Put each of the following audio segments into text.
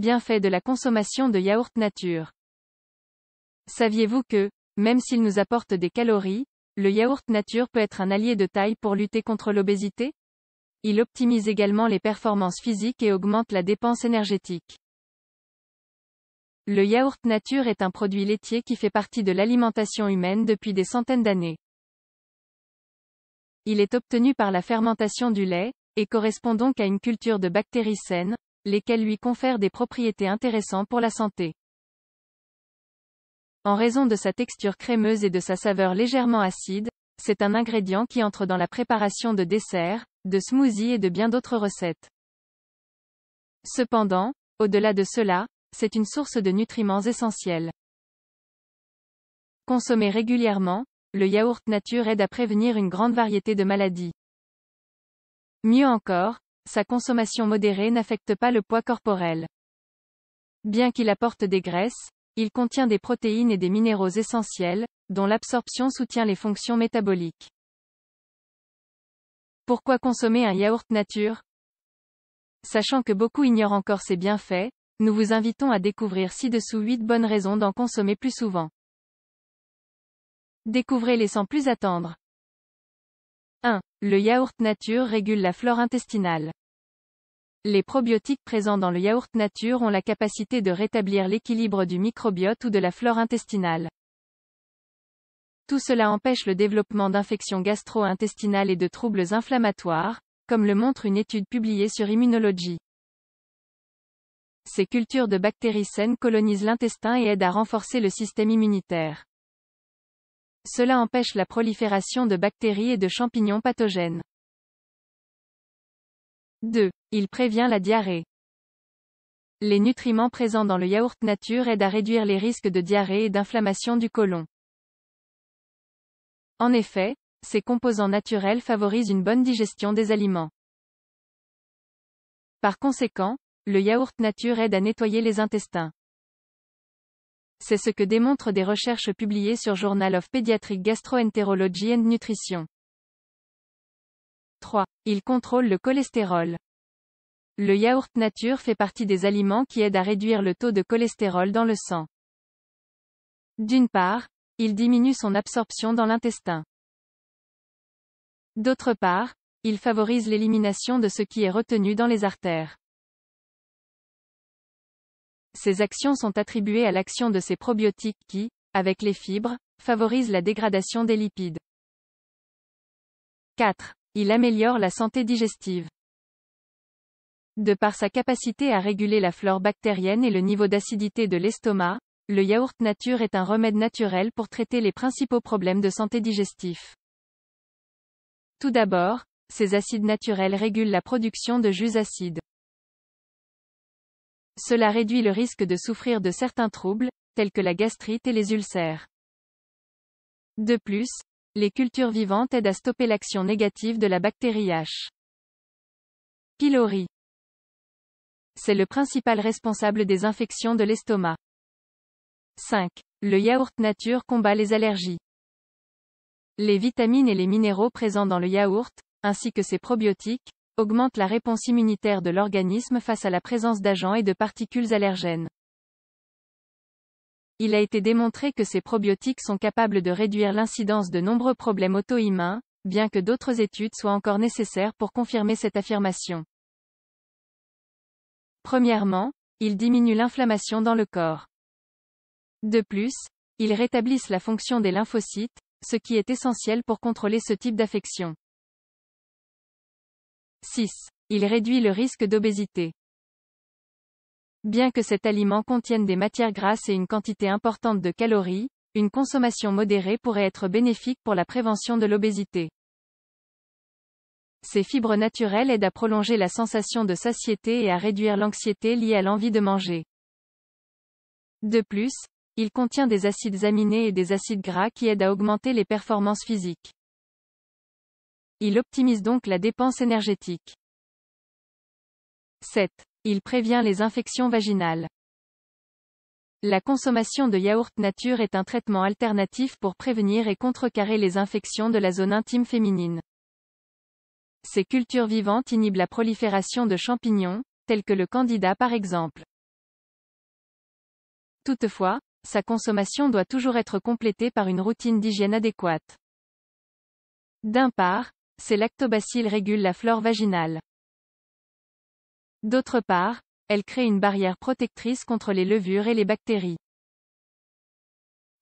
bienfaits de la consommation de yaourt nature. Saviez-vous que, même s'il nous apporte des calories, le yaourt nature peut être un allié de taille pour lutter contre l'obésité Il optimise également les performances physiques et augmente la dépense énergétique. Le yaourt nature est un produit laitier qui fait partie de l'alimentation humaine depuis des centaines d'années. Il est obtenu par la fermentation du lait, et correspond donc à une culture de bactéries saines, lesquels lui confèrent des propriétés intéressantes pour la santé. En raison de sa texture crémeuse et de sa saveur légèrement acide, c'est un ingrédient qui entre dans la préparation de desserts, de smoothies et de bien d'autres recettes. Cependant, au-delà de cela, c'est une source de nutriments essentiels. Consommé régulièrement, le yaourt nature aide à prévenir une grande variété de maladies. Mieux encore, sa consommation modérée n'affecte pas le poids corporel. Bien qu'il apporte des graisses, il contient des protéines et des minéraux essentiels, dont l'absorption soutient les fonctions métaboliques. Pourquoi consommer un yaourt nature Sachant que beaucoup ignorent encore ses bienfaits, nous vous invitons à découvrir ci-dessous 8 bonnes raisons d'en consommer plus souvent. Découvrez-les sans plus attendre. Le yaourt nature régule la flore intestinale. Les probiotiques présents dans le yaourt nature ont la capacité de rétablir l'équilibre du microbiote ou de la flore intestinale. Tout cela empêche le développement d'infections gastro-intestinales et de troubles inflammatoires, comme le montre une étude publiée sur Immunology. Ces cultures de bactéries saines colonisent l'intestin et aident à renforcer le système immunitaire. Cela empêche la prolifération de bactéries et de champignons pathogènes. 2. Il prévient la diarrhée. Les nutriments présents dans le yaourt nature aident à réduire les risques de diarrhée et d'inflammation du côlon. En effet, ces composants naturels favorisent une bonne digestion des aliments. Par conséquent, le yaourt nature aide à nettoyer les intestins. C'est ce que démontrent des recherches publiées sur Journal of Pediatric Gastroenterology and Nutrition. 3. Il contrôle le cholestérol. Le yaourt nature fait partie des aliments qui aident à réduire le taux de cholestérol dans le sang. D'une part, il diminue son absorption dans l'intestin. D'autre part, il favorise l'élimination de ce qui est retenu dans les artères. Ces actions sont attribuées à l'action de ces probiotiques qui, avec les fibres, favorisent la dégradation des lipides. 4. Il améliore la santé digestive. De par sa capacité à réguler la flore bactérienne et le niveau d'acidité de l'estomac, le yaourt nature est un remède naturel pour traiter les principaux problèmes de santé digestif. Tout d'abord, ces acides naturels régulent la production de jus acides. Cela réduit le risque de souffrir de certains troubles, tels que la gastrite et les ulcères. De plus, les cultures vivantes aident à stopper l'action négative de la bactérie H. pylori. C'est le principal responsable des infections de l'estomac. 5. Le yaourt nature combat les allergies. Les vitamines et les minéraux présents dans le yaourt, ainsi que ses probiotiques, augmente la réponse immunitaire de l'organisme face à la présence d'agents et de particules allergènes. Il a été démontré que ces probiotiques sont capables de réduire l'incidence de nombreux problèmes auto-immuns, bien que d'autres études soient encore nécessaires pour confirmer cette affirmation. Premièrement, ils diminuent l'inflammation dans le corps. De plus, ils rétablissent la fonction des lymphocytes, ce qui est essentiel pour contrôler ce type d'affection. 6. Il réduit le risque d'obésité. Bien que cet aliment contienne des matières grasses et une quantité importante de calories, une consommation modérée pourrait être bénéfique pour la prévention de l'obésité. Ces fibres naturelles aident à prolonger la sensation de satiété et à réduire l'anxiété liée à l'envie de manger. De plus, il contient des acides aminés et des acides gras qui aident à augmenter les performances physiques. Il optimise donc la dépense énergétique. 7. Il prévient les infections vaginales. La consommation de yaourt nature est un traitement alternatif pour prévenir et contrecarrer les infections de la zone intime féminine. Ces cultures vivantes inhibent la prolifération de champignons, tels que le candida par exemple. Toutefois, sa consommation doit toujours être complétée par une routine d'hygiène adéquate. D'un part, ces lactobacilles régulent la flore vaginale. D'autre part, elles créent une barrière protectrice contre les levures et les bactéries.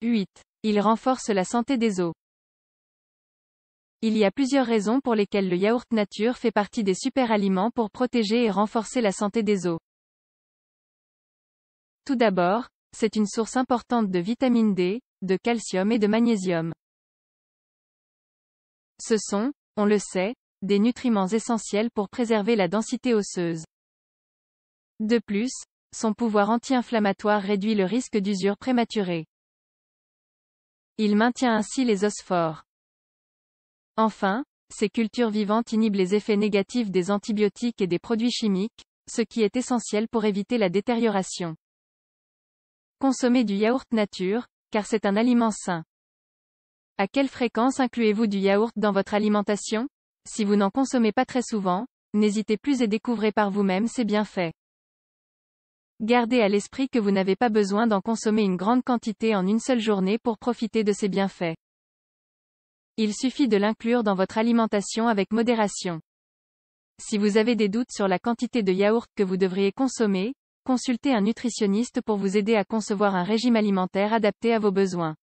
8. Ils renforcent la santé des os. Il y a plusieurs raisons pour lesquelles le yaourt nature fait partie des superaliments pour protéger et renforcer la santé des os. Tout d'abord, c'est une source importante de vitamine D, de calcium et de magnésium. Ce sont, on le sait, des nutriments essentiels pour préserver la densité osseuse. De plus, son pouvoir anti-inflammatoire réduit le risque d'usure prématurée. Il maintient ainsi les os forts. Enfin, ces cultures vivantes inhibent les effets négatifs des antibiotiques et des produits chimiques, ce qui est essentiel pour éviter la détérioration. Consommez du yaourt nature, car c'est un aliment sain. À quelle fréquence incluez-vous du yaourt dans votre alimentation Si vous n'en consommez pas très souvent, n'hésitez plus et découvrez par vous-même ses bienfaits. Gardez à l'esprit que vous n'avez pas besoin d'en consommer une grande quantité en une seule journée pour profiter de ses bienfaits. Il suffit de l'inclure dans votre alimentation avec modération. Si vous avez des doutes sur la quantité de yaourt que vous devriez consommer, consultez un nutritionniste pour vous aider à concevoir un régime alimentaire adapté à vos besoins.